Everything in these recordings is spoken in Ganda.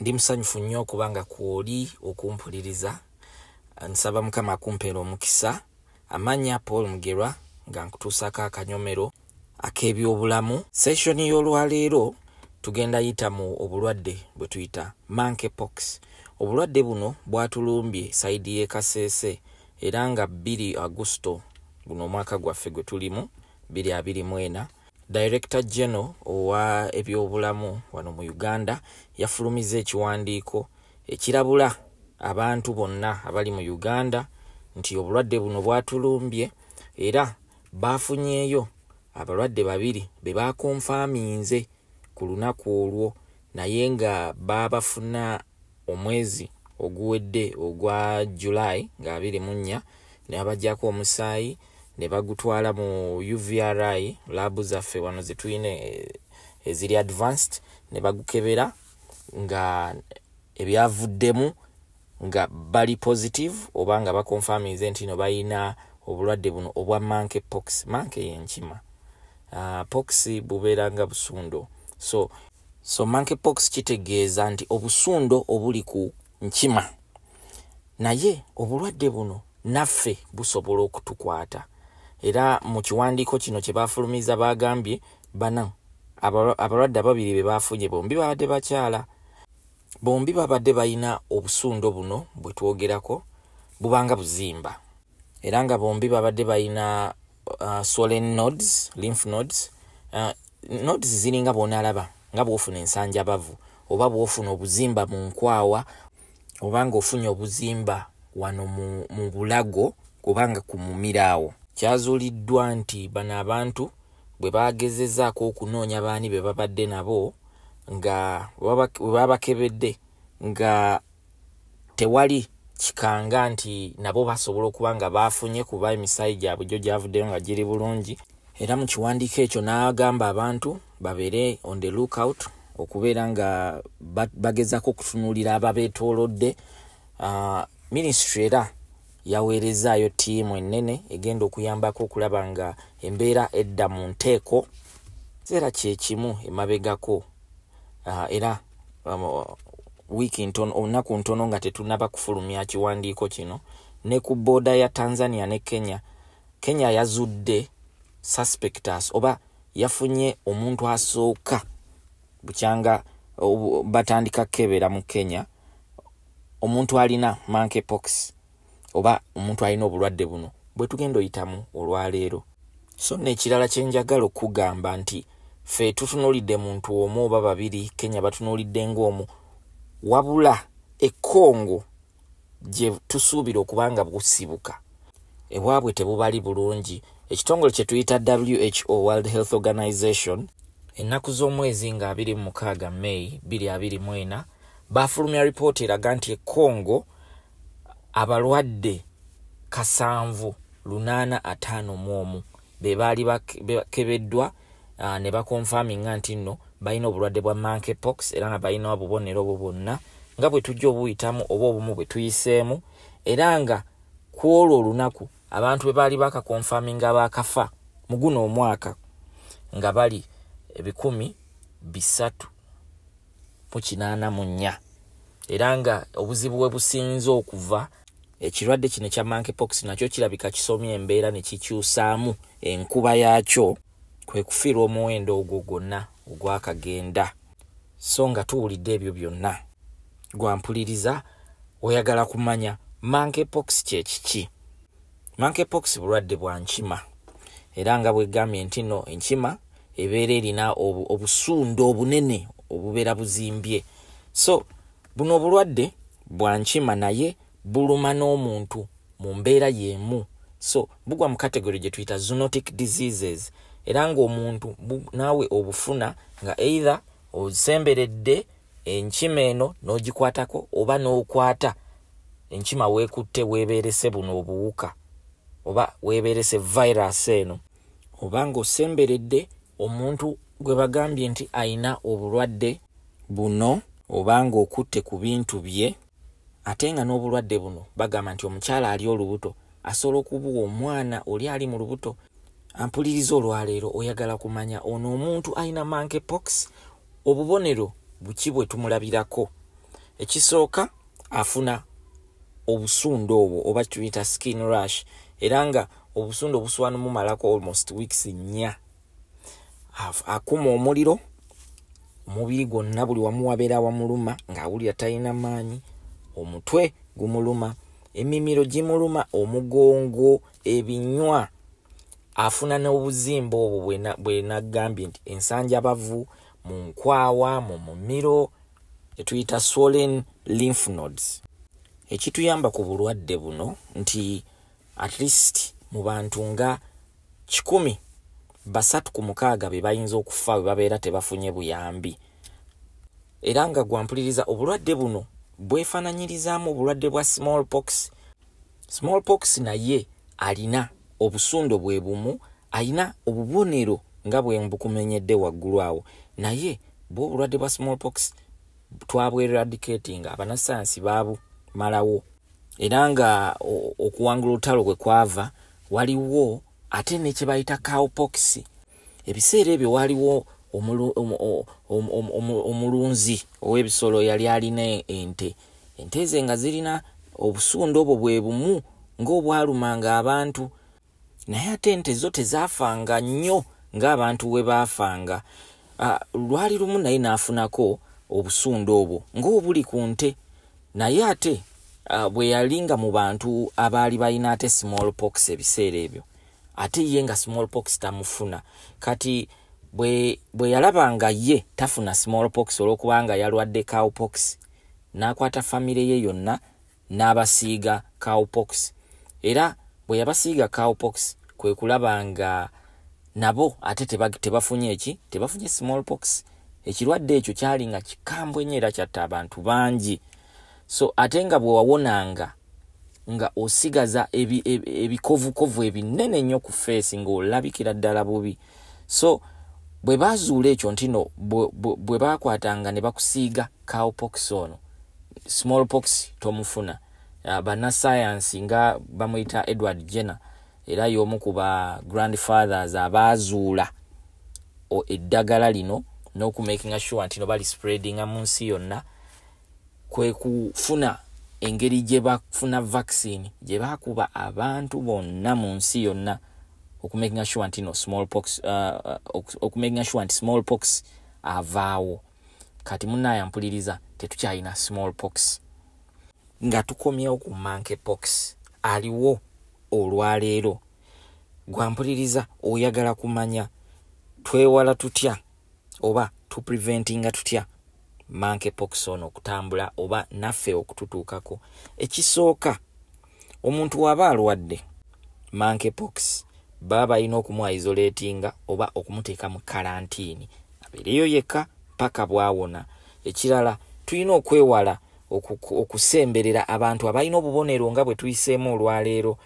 ndi musanyufu nnyo okuba nga kwoli okumpuliriza nsaba mukama akumpeera omukisa amanya paul mugerwa nga nkutuusako akanyomero ak'ebyobulamu sesioni y'olwaleero tugenda yita mu obulwadde bwe tuyita mankepox obulwadde buno bwatulumbye sayidi y'e kaseese era nga 2 agusito guno omwaka gwaffe gwe tulimu 2 24 director general owa ebyobulamu wano mu uganda yafulumiza ekiwandiiko ekirabula abantu bonna abali mu uganda nti obulwadde buno bwatulumbye era baafunyeeyo abalwadde babiri be baakonfaminze ku lunaku olwo naye nga baabafuna omwezi oguwedde ogwa julayi nga24 nabajjako omusaayi ne bagutwala mu uvri labu zaffe wano zetuyina eziri e, advanced ne bagukebera nga ebyavuddemu nga bali positive oba nga bakonfamize nti no balina obulwadde buno obwa manke pox manke yenkima uh, pox bubeera nga busundo so so manke pox kitegeeza nti obusundo obuli ku nkima naye obulwadde buno naffe busobola okutukwata era mu kiwandiiko kino kye baafulumiza baagambye bana abalwadde ababiri be baafunye bombi babadde bakyala bombi babadde balina obusundo buno bwe twogerako bubanga buzimba era nga bombi babadde balina uh, swollen nods lymph nods uh, nods ziringa bwonaalaba nga bwofuna ensanjabavu oba bwofuna obuzimba mu nkwawa oba ngaofunye obuzimba wano mu bulago obanga ku mumiraawo kyazuuliddwa nti bano abantu bwe bagezezaako okunoonya baani be babadde nabo nga bwe babakebedde nga tewali kikanga nti nabo basobola okuba nga bafunye kuba emisaayi gyabwe gyo gyavuddeyo nga giri bulungi era mu kiwandiiko ekyo n'agamba abantu babeere on the lookout okubeera nga bagezaako okutunuulira ababeetoolodde ah, minisitry era yaweerezaayo ttiimu ennene egenda okuyambako okulaba nga embeera edda mu nteeko seera kye kimu emabegako ah, era um, wiiki ntono olunaku ntono nga tetunaba kufulumya kiwandiiko kino ne ku booda ya tanzania ne kenya kenya yazudde suspectus oba yafunye omuntu asooka bukyanga batandika kkebeera mu kenya omuntu alina monkey pox oba omuntu alina obulwadde buno bwe tugenda oyitamu olwaleero so nekirala kyenjagala okugamba nti fe tutunulidde muntu omu oba babiri kenya batunulidde ngaomu wabula ekongo gye tusuubira okuba nga busibuka ewaabwe tebubali bulungi ekitongole kye tuyita who world health organization ennaku z'omwezi nga 26 may 24 baafulumya ripoota eraga nti ekongo abalwadde kasanvu lunaana ataano mu omu be baali bakebeddwa ne bakonfaminga nti nno balina obulwadde bwa manke pox era nga balina obubonero obwo bwonna nga bwe tujja obuyitamu oba obumu bwe tuyiseemu era nga ku olwo olunaku abantu be baali bakakonfaminga bakafa mu guno omwaka nga bali ebikumi bisatu mu kinaana mu nnya era nga obuzibu bwe businze okuva ekirwadde kino ekya monkeypox nakyo kirabika kisomya embeera ne kikyusaamu enkuba yaakyo kwe kufiirwa omuwendo ogwo gwonna ogwakagenda so nga tuwulidde ebyo byonna gwampuliriza oyagala kumanya monkeypox kyekiki monkeypox bulwadde bwa nkima era nga bwegambye nti no enkima ebeera erina obusunda obunene obubeera buzimbye so buno obulwadde bwa nkima naye buluma n'omuntu mu mbeera yemu so bugwa mu kategori gye tuyita zonotic diseases era ng'omuntu naawe obufuna nga eitha osemberedde enkima eno n'ogikwatako oba n'okwata enkima weekutte weeberese buno obuwuka oba weeberese vairasi eno oba ng'osemberedde omuntu gwe bagambye nti ayina obulwadde buno oba ng'okutte ku bintu bye ate nga n'obulwadde buno bagamba nti omukyala ali olubuto asobola okubuwa omwana oli ali mu lubuto ampuliriza olwaleero oyagala kumanya ono omuntu alina mankepox obubonero buki bwe tumulabirako ekisooka afuna obusunda obwo oba tuyita skin rush era nga obusunda obusuba numumalako almost weeks nnya akuma omuliro omubiri gwonna buli wamuwabeera wamuluma ng'awulira talina maanyi omutwe gumuluma emimiro gimuluma omugongo ebinywa afuna n'obuzimba obwo bwenagambye nti ensanjabavu mu nkwawa mu mumiro etuyita swollen lymph nods ekituyamba ku bulwadde buno nti at least mu bantu nga kikumi basatu ku mukaaga be bayinza okufa bwe babeera tebafunye buyambi era nga gwampuliriza obulwadde buno bwefaananyirizaamu obulwadde bwa small pox small pox naye alina obusundo bwe bumu alina obubonero nga bwe bukumenyedde waggulu awo naye bwe obulwadde bwa small pox twabweradicating abanasayansi baabumalawo era nga okuwangula olutalo kwe kwava waliwo ate nekyebayita cowpox ebiseera ebyo waliwo omulunzi ow'ebisolo yali alina e, ente ente ze nga zirina obusunda obwo bwe bumu ng'obwalumanga abantu naye ate ente zo tezaafanga nnyo ng'abantu we baafanga lwali lumu naye n'afunako obusunda obwo ng'obuli ku nte naye ate bwe yali nga mu bantu abaali balina ate small pox ebiseera ebyo ate ye nga small pox tamufuna kati bwe bwe yalaba nga ye tafuna small pox olw'okubanga yalwadde cow pox n'akwata famire ye yonna n'abasiiga cow pox era bwe yabasiiga cow pox kwe kulaba nga nabo ate tebafunye eki tebafunye small pox ekirwadde ekyo kyali nga kikambwe nyo era kyatta abantu bangi so ate nga bwe wawonanga nga osigaza ebikovukovu ebinene nnyo ku feesi ng'olabikira ddala bubi so bwe bazuula ekyo nti no bwe bakwatanga ne bakusiiga cowpox ono small pox tomufuna uh, ah, bannasayansi nga bamuyita edward jenner era y'omu ku ba grand fathers abaazuula eddagala lino n'okumakinga sure nti no bali spreadinga mu nsi yonna kwe kufuna engeri gye bafuna vaccine gye baakuba abantu bonna mu nsi yonna okumakinga sure nti no smallpox uh, uh okumakinga sure nti smallpox avaawo kati munaye mpuliriza tetukyalina smallpox nga tukomyewo ku monkeypox aliwo olwaleero gwampuliriza oyagala kumanya twewala tutya oba tupreventinga tutya monkeypox ono okutambula oba naffe okututuukako ekisooka omuntu waaba alwadde monkeypox baba balina okumuwa isolatinga oba okumuteeka mu kalantiini abeereyo yekka paka bwawona ekirala tulina okwewala okusemberera abantu abalina obubonero nga bwe tuyiseemu olwaleero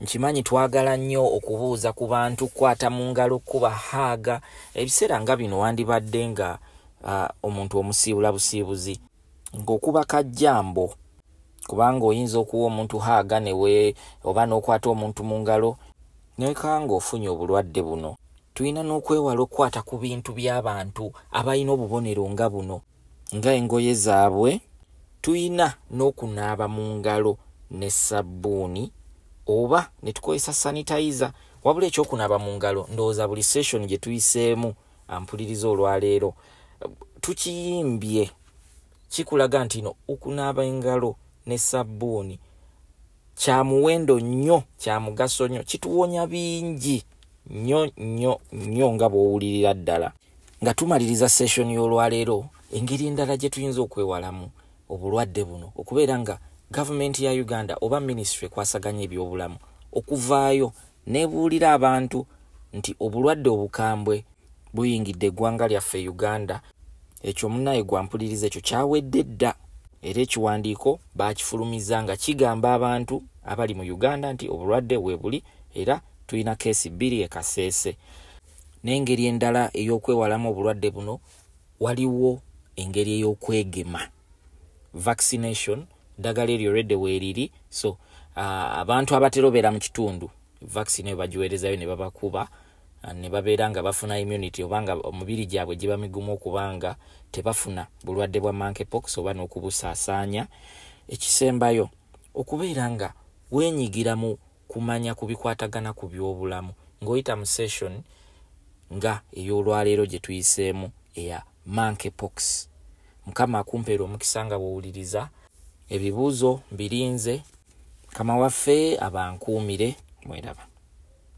nkimanyi twagala nnyo okubuuza ku bantu kukwata mu ngalo kuba haaga ebiseera nga bino wandibadde nga omuntu omusiibula busiibuzi ng'okuba kajjambo kubanga oyinza okuwa omuntu haaga newe oba n'okwata omuntu mu ngalo neka ng'ofunye obulwadde buno tulina n'okwewala okukwata ku bintu by'abantu abalina obubonero nga buno nga engoye zaabwe tulina n'okunaaba mu ngalo ne sabbuuni oba ne tukozesa sanitayiza wabula ekyokunaaba mu ngalo ndowooza buli sessioni gye tuyiseemu ampuliriza olwaleero tukiyimbye kikulaga nti no okunaaba engalo ne sabbuuni kya muwendo nnyo kya mugaso nnyo kituwonya bingi nnyo nnyo nnyo nga bw'owulirira ddala nga tumaliriza sessioni y'olwaleero engeri endala gye tuyinza okwewalamu obulwadde buno okubeera nga gavumenti ya uganda oba minisitule ekwasaganya ebyobulamu okuvaayo neebuulira abantu nti obulwadde obukambwe buyingidde eggwanga lyaffe uganda ekyo munnaye gwa mpuliriza ekyo kyawedde dda era ekiwandiiko bakifulumiza nga kigamba abantu abali mu uganda nti obulwadde webuli era tulina keesi bbiri ekaseese n'engeri endala ey'okwewalamu obulwadde buno waliwo engeri ey'okwegema vaccination ddagala eryo olwedde weeriri so uh, abantu abatera obeera mu kitundu vaccine eyo bagiweerezayo ne babakuba Ah, nebabeera nga bafuna immunity oba nga omubiri gyabwe giba migumu okuba nga tebafuna bulwadde bwa monkeypox oba n'okubusaasaanya ekisembayo okubeera nga weenyigira mu kumanya ku bikwatagana ku byobulamu ng'oyita mu session nga ey'olwaleero gye tuyiseemu eya monkeypox mukama akumpeera omukisa nga bwowuliriza ebibuuzo mbirinze kama waffe abankuumire mweraba